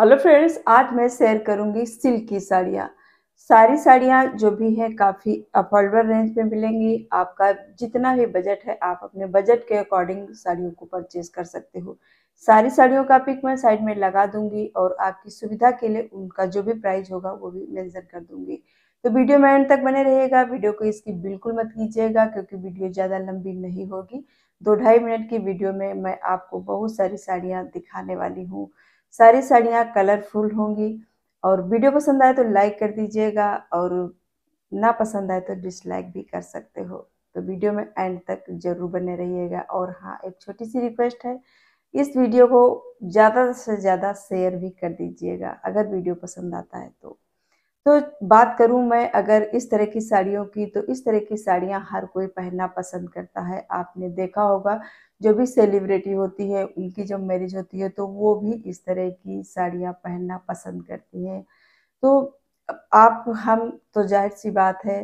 hello friends आज मैं share करूंगी सिल्क की साड़ियाँ सारी साड़ियाँ जो भी हैं काफ़ी अफोर्डेबल रेंज में मिलेंगी आपका जितना भी बजट है आप अपने बजट के अकॉर्डिंग साड़ियों को परचेज कर सकते हो सारी साड़ियों का पिक मैं साइड में लगा दूंगी और आपकी सुविधा के लिए उनका जो भी प्राइस होगा वो भी मैंसन कर दूंगी तो वीडियो में एंड तक बने रहेगा वीडियो को इसकी बिल्कुल मत कीजिएगा क्योंकि वीडियो ज़्यादा लंबी नहीं होगी दो ढाई मिनट की वीडियो में मैं आपको बहुत सारी साड़ियाँ दिखाने वाली हूँ सारी साड़ियाँ कलरफुल होंगी और वीडियो पसंद आए तो लाइक कर दीजिएगा और ना पसंद आए तो डिसलाइक भी कर सकते हो तो वीडियो में एंड तक जरूर बने रहिएगा और हाँ एक छोटी सी रिक्वेस्ट है इस वीडियो को ज़्यादा से ज़्यादा शेयर भी कर दीजिएगा अगर वीडियो पसंद आता है तो तो बात करूं मैं अगर इस तरह की साड़ियों की तो इस तरह की साड़ियां हर कोई पहनना पसंद करता है आपने देखा होगा जो भी सेलिब्रिटी होती है उनकी जब मैरिज होती है तो वो भी इस तरह की साड़ियां पहनना पसंद करती हैं तो आप हम तो जाहिर सी बात है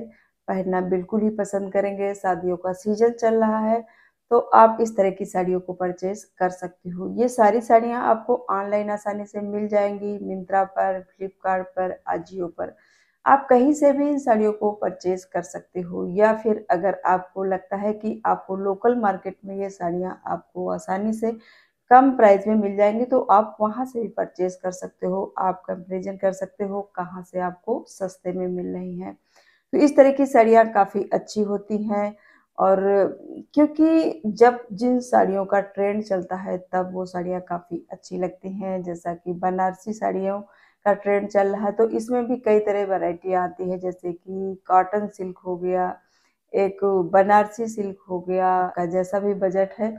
पहनना बिल्कुल ही पसंद करेंगे शादियों का सीजन चल रहा है तो आप इस तरह की साड़ियों को परचेज कर सकते हो ये सारी साड़ियाँ आपको ऑनलाइन आसानी से मिल जाएंगी मिंत्रा पर फ्लिपकार्ट पर आजियो पर आप कहीं से भी इन साड़ियों को परचेज कर सकते हो या फिर अगर आपको लगता है कि आपको लोकल मार्केट में ये साड़ियाँ आपको आसानी से कम प्राइस में मिल जाएंगी तो आप वहाँ से भी परचेज कर सकते हो आप कंपेरिजन कर सकते हो कहाँ से आपको सस्ते में मिल रही हैं तो इस तरह की साड़ियाँ काफ़ी अच्छी होती हैं और क्योंकि जब जिन साड़ियों का ट्रेंड चलता है तब वो साड़ियाँ काफ़ी अच्छी लगती हैं जैसा कि बनारसी साड़ियों का ट्रेंड चल रहा है तो इसमें भी कई तरह वैरायटी आती है जैसे कि कॉटन सिल्क हो गया एक बनारसी सिल्क हो गया का जैसा भी बजट है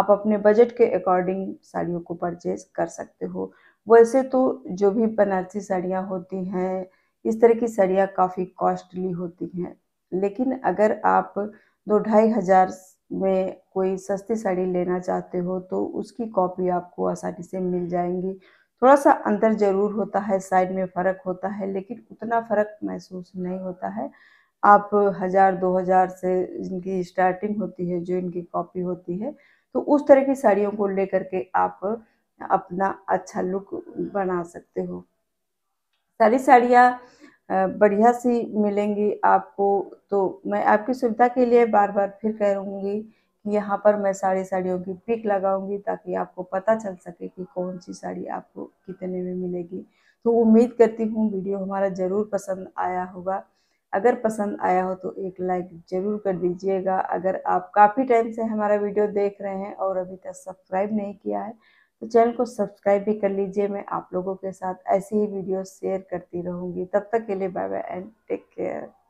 आप अपने बजट के अकॉर्डिंग साड़ियों को परचेज कर सकते हो वैसे तो जो भी बनारसी साड़ियाँ होती हैं इस तरह की साड़ियाँ काफ़ी कॉस्टली होती हैं लेकिन अगर आप दो ढाई हज़ार में कोई सस्ती साड़ी लेना चाहते हो तो उसकी कॉपी आपको आसानी से मिल जाएंगी थोड़ा सा अंतर ज़रूर होता है साइड में फ़र्क होता है लेकिन उतना फ़र्क महसूस नहीं होता है आप हज़ार दो हज़ार से इनकी स्टार्टिंग होती है जो इनकी कॉपी होती है तो उस तरह की साड़ियों को ले करके आप अपना अच्छा लुक बना सकते हो सारी साड़ियाँ बढ़िया सी मिलेंगी आपको तो मैं आपकी सुविधा के लिए बार बार फिर कह रूँगी कि यहाँ पर मैं सारी साड़ियों की पिक लगाऊंगी ताकि आपको पता चल सके कि कौन सी साड़ी आपको कितने में मिलेगी तो उम्मीद करती हूँ वीडियो हमारा ज़रूर पसंद आया होगा अगर पसंद आया हो तो एक लाइक ज़रूर कर दीजिएगा अगर आप काफ़ी टाइम से हमारा वीडियो देख रहे हैं और अभी तक सब्सक्राइब नहीं किया है तो चैनल को सब्सक्राइब भी कर लीजिए मैं आप लोगों के साथ ऐसी ही वीडियो शेयर करती रहूँगी तब तक के लिए bye bye and take care